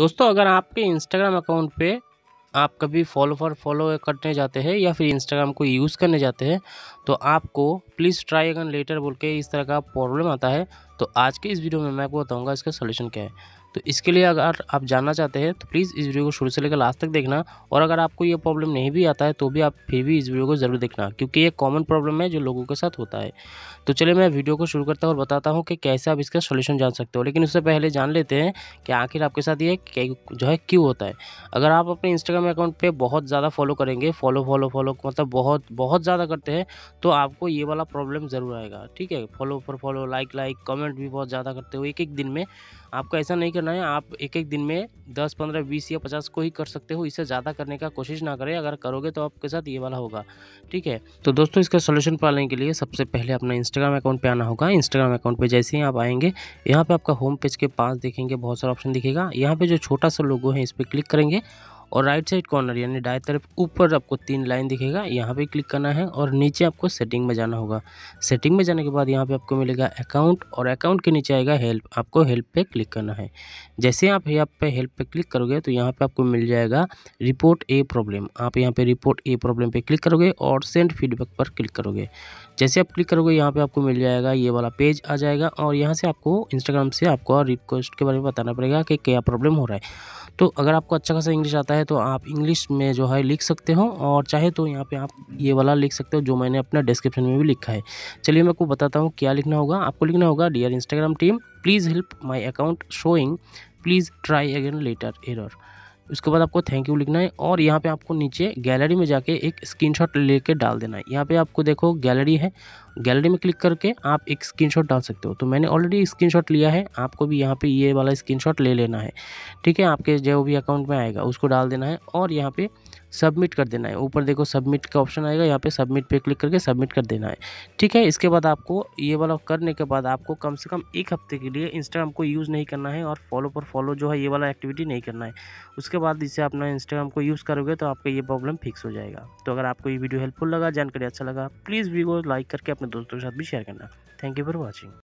दोस्तों अगर आपके इंस्टाग्राम अकाउंट पे आप कभी फॉलो फॉर फॉलो करने जाते हैं या फिर इंस्टाग्राम को यूज़ करने जाते हैं तो आपको प्लीज़ ट्राई अगन लेटर बोल के इस तरह का प्रॉब्लम आता है तो आज के इस वीडियो में मैं आपको बताऊंगा इसका सोल्यूशन क्या है तो इसके लिए अगर आप जानना चाहते हैं तो प्लीज़ इस वीडियो को शुरू से लेकर लास्ट तक देखना और अगर आपको ये प्रॉब्लम नहीं भी आता है तो भी आप फिर भी इस वीडियो को ज़रूर देखना क्योंकि ये कॉमन प्रॉब्लम है जो लोगों के साथ होता है तो चलिए मैं वीडियो को शुरू करता हूँ और बताता हूँ कि कैसे आप इसका सोल्यूशन जान सकते हो लेकिन उससे पहले जान लेते हैं कि आखिर आपके साथ ये जो है क्यों होता है अगर आप अपने इंस्टाग्राम अकाउंट पर बहुत ज़्यादा फॉलो करेंगे फॉलो फॉलो फॉलो मतलब बहुत बहुत ज़्यादा करते हैं तो आपको ये वाला प्रॉब्लम ज़रूर आएगा ठीक है follow for follow like like comment investment भी बहुत ज़्यादा करते हो एक एक दिन में आपको ऐसा नहीं करना है आप एक एक दिन में दस पंद्रह बीस या पचास को ही कर सकते हो इससे ज़्यादा करने का कोशिश ना करें अगर करोगे तो आपके साथ ये वाला होगा ठीक है तो दोस्तों इसका सोल्यूशन पालने के लिए सबसे पहले अपना इंस्टाग्राम अकाउंट पर आना होगा इंस्टाग्राम अकाउंट पर जैसे ही आप आएंगे यहाँ पर आपका होम पेज के पास देखेंगे बहुत सारा ऑप्शन दिखेगा यहाँ पर जो छोटा सा लोगो है इस पर क्लिक करेंगे और राइट साइड कॉर्नर यानी दाएं तरफ ऊपर आपको तीन लाइन दिखेगा यहाँ पे क्लिक करना है और नीचे आपको सेटिंग में जाना होगा सेटिंग में जाने के बाद यहाँ पे आपको मिलेगा अकाउंट और अकाउंट के नीचे आएगा हेल्प आपको हेल्प पे क्लिक करना है जैसे आप यहाँ पे हेल्प पे क्लिक करोगे तो यहाँ पे आपको मिल जाएगा रिपोर्ट ए प्रॉब्लम आप यहाँ पे रिपोर्ट ए प्रॉब्लम पे क्लिक करोगे और सेंड फीडबैक पर क्लिक करोगे जैसे आप क्लिक करोगे यहाँ पे आपको मिल जाएगा ये वाला पेज आ जाएगा और यहाँ से आपको इंस्टाग्राम से आपको रिक्वेस्ट के बारे में बताना पड़ेगा कि क्या प्रॉब्लम हो रहा है तो अगर आपको अच्छा खासा इंग्लिश आता है चाहे तो आप इंग्लिश में जो है लिख सकते हो और चाहे तो यहाँ पे आप ये वाला लिख सकते हो जो मैंने अपना डिस्क्रिप्शन में भी लिखा है चलिए मैं आपको बताता हूँ क्या लिखना होगा आपको लिखना होगा dear Instagram team please help my account showing please try again later error उसके बाद आपको थैंक यू लिखना है और यहाँ पे आपको नीचे गैलरी में जाके एक स्क्रीनशॉट लेके डाल देना है यहाँ पे आपको देखो गैलरी है गैलरी में क्लिक करके आप एक स्क्रीनशॉट डाल सकते हो तो मैंने ऑलरेडी स्क्रीनशॉट लिया है आपको भी यहाँ पे ये वाला स्क्रीनशॉट ले लेना है ठीक है आपके जो भी अकाउंट में आएगा उसको डाल देना है और यहाँ पे सबमिट कर देना है ऊपर देखो सबमिट का ऑप्शन आएगा यहाँ पे सबमिट पे क्लिक करके सबमिट कर देना है ठीक है इसके बाद आपको ये वाला करने के बाद आपको कम से कम एक हफ्ते के लिए इंस्टाग्राम को यूज़ नहीं करना है और फॉलो पर फॉलो जो है ये वाला एक्टिविटी नहीं करना है उसके बाद इसे अपना इंस्टाग्राम को यूज़ करोगे तो आपका ये प्रॉब्लम फिक्स हो जाएगा तो अगर आपको ये वीडियो हेल्पफुल लगा जानकारी अच्छा लगा प्लीज़ वीडियो लाइक करके अपने दोस्तों के साथ भी शेयर करना थैंक यू फॉर वॉचिंग